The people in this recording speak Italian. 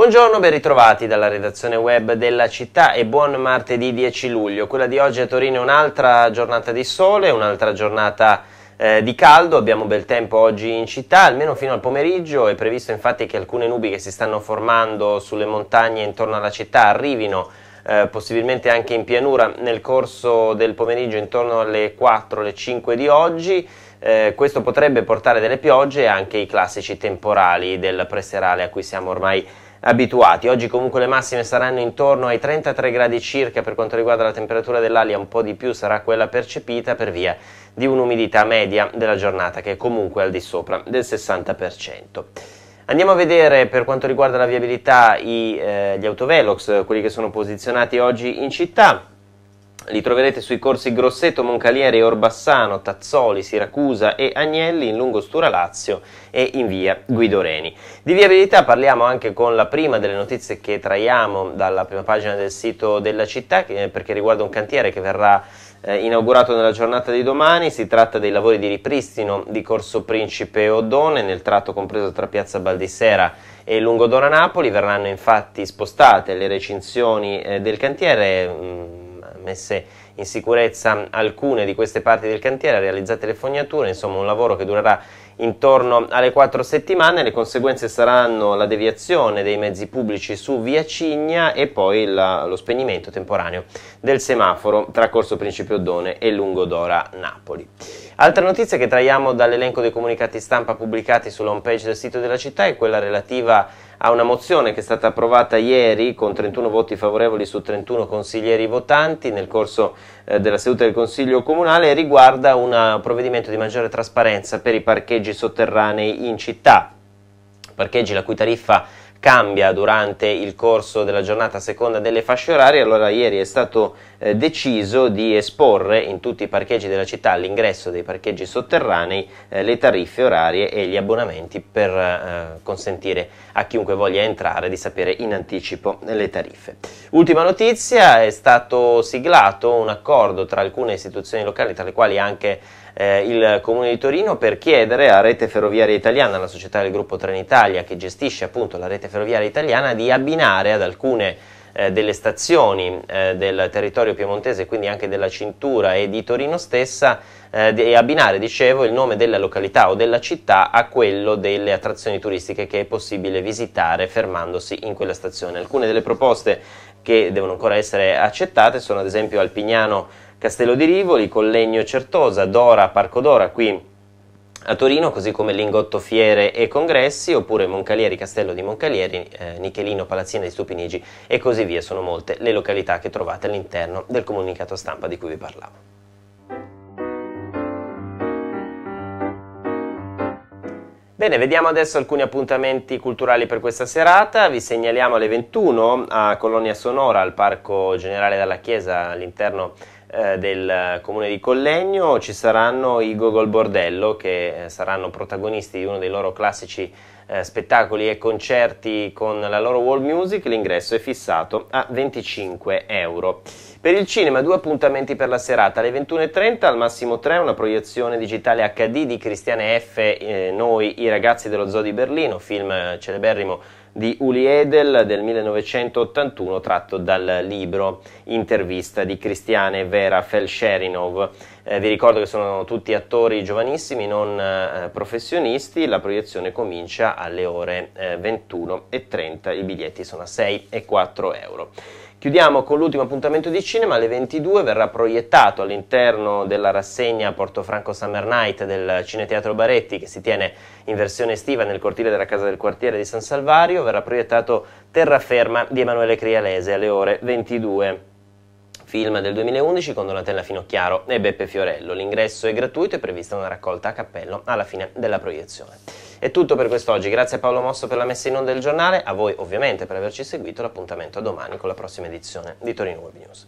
Buongiorno, ben ritrovati dalla redazione web della città e buon martedì 10 luglio. Quella di oggi a Torino è un'altra giornata di sole, un'altra giornata eh, di caldo, abbiamo bel tempo oggi in città, almeno fino al pomeriggio, è previsto infatti che alcune nubi che si stanno formando sulle montagne intorno alla città arrivino eh, possibilmente anche in pianura nel corso del pomeriggio intorno alle 4 alle 5 di oggi. Eh, questo potrebbe portare delle piogge e anche i classici temporali del preserale a cui siamo ormai abituati. Oggi comunque le massime saranno intorno ai 33 gradi circa per quanto riguarda la temperatura dell'aria, un po' di più sarà quella percepita per via di un'umidità media della giornata che è comunque al di sopra del 60%. Andiamo a vedere per quanto riguarda la viabilità i, eh, gli autovelox, quelli che sono posizionati oggi in città. Li troverete sui corsi Grosseto, Moncalieri, Orbassano, Tazzoli, Siracusa e Agnelli in lungo Stura Lazio e in via Guidoreni. Di viabilità parliamo anche con la prima delle notizie che traiamo dalla prima pagina del sito della città eh, perché riguarda un cantiere che verrà eh, inaugurato nella giornata di domani. Si tratta dei lavori di ripristino di Corso Principe Odone nel tratto compreso tra Piazza Baldissera e Lungodona Napoli. Verranno infatti spostate le recinzioni eh, del cantiere. Mh, mm, messe in sicurezza alcune di queste parti del cantiere, realizzate le fognature, insomma un lavoro che durerà intorno alle quattro settimane, le conseguenze saranno la deviazione dei mezzi pubblici su via Cigna e poi la, lo spegnimento temporaneo del semaforo tra Corso Principe Oddone e Lungodora Napoli. Altra notizia che traiamo dall'elenco dei comunicati stampa pubblicati sull'home page del sito della città è quella relativa a una mozione che è stata approvata ieri con 31 voti favorevoli su 31 consiglieri votanti nel corso eh, della seduta del Consiglio Comunale e riguarda un eh, provvedimento di maggiore trasparenza per i parcheggi sotterranei in città parcheggi la cui tariffa cambia durante il corso della giornata a seconda delle fasce orarie, allora ieri è stato eh, deciso di esporre in tutti i parcheggi della città all'ingresso dei parcheggi sotterranei eh, le tariffe orarie e gli abbonamenti per eh, consentire a chiunque voglia entrare di sapere in anticipo le tariffe. Ultima notizia, è stato siglato un accordo tra alcune istituzioni locali, tra le quali anche eh, il Comune di Torino per chiedere a Rete Ferroviaria Italiana, la società del gruppo Trenitalia che gestisce appunto la rete ferroviaria italiana, di abbinare ad alcune eh, delle stazioni eh, del territorio piemontese, quindi anche della cintura e di Torino stessa, eh, e abbinare, dicevo, il nome della località o della città a quello delle attrazioni turistiche che è possibile visitare fermandosi in quella stazione. Alcune delle proposte che devono ancora essere accettate sono ad esempio Alpignano Castello di Rivoli, Collegno Certosa, Dora Parco Dora qui a Torino, così come Lingotto Fiere e Congressi, oppure Moncalieri, Castello di Moncalieri, eh, Nichelino, Palazzina di Stupinigi e così via. Sono molte le località che trovate all'interno del comunicato stampa di cui vi parlavo. Bene, vediamo adesso alcuni appuntamenti culturali per questa serata. Vi segnaliamo alle 21 a Colonia Sonora, al Parco Generale della Chiesa, all'interno eh, del comune di Collegno ci saranno i Gogol Bordello che eh, saranno protagonisti di uno dei loro classici eh, spettacoli e concerti con la loro wall music, l'ingresso è fissato a 25 euro. Per il cinema due appuntamenti per la serata, alle 21.30 al massimo 3 una proiezione digitale HD di Cristiane F, eh, Noi, i ragazzi dello Zoo di Berlino, film eh, celeberrimo di Uli Edel del 1981 tratto dal libro Intervista di Cristiane Vera Felsherinov. Eh, vi ricordo che sono tutti attori giovanissimi, non eh, professionisti, la proiezione comincia alle ore eh, 21.30, i biglietti sono a 6 e 4 euro. Chiudiamo con l'ultimo appuntamento di cinema, alle 22 verrà proiettato all'interno della rassegna Portofranco Summer Night del Cineteatro Baretti che si tiene in versione estiva nel cortile della Casa del Quartiere di San Salvario, verrà proiettato Terraferma di Emanuele Crialese alle ore 22 film del 2011 con Donatella Finocchiaro e Beppe Fiorello. L'ingresso è gratuito e prevista una raccolta a cappello alla fine della proiezione. È tutto per quest'oggi, grazie a Paolo Mosso per la messa in onda del giornale, a voi ovviamente per averci seguito, l'appuntamento a domani con la prossima edizione di Torino Web News.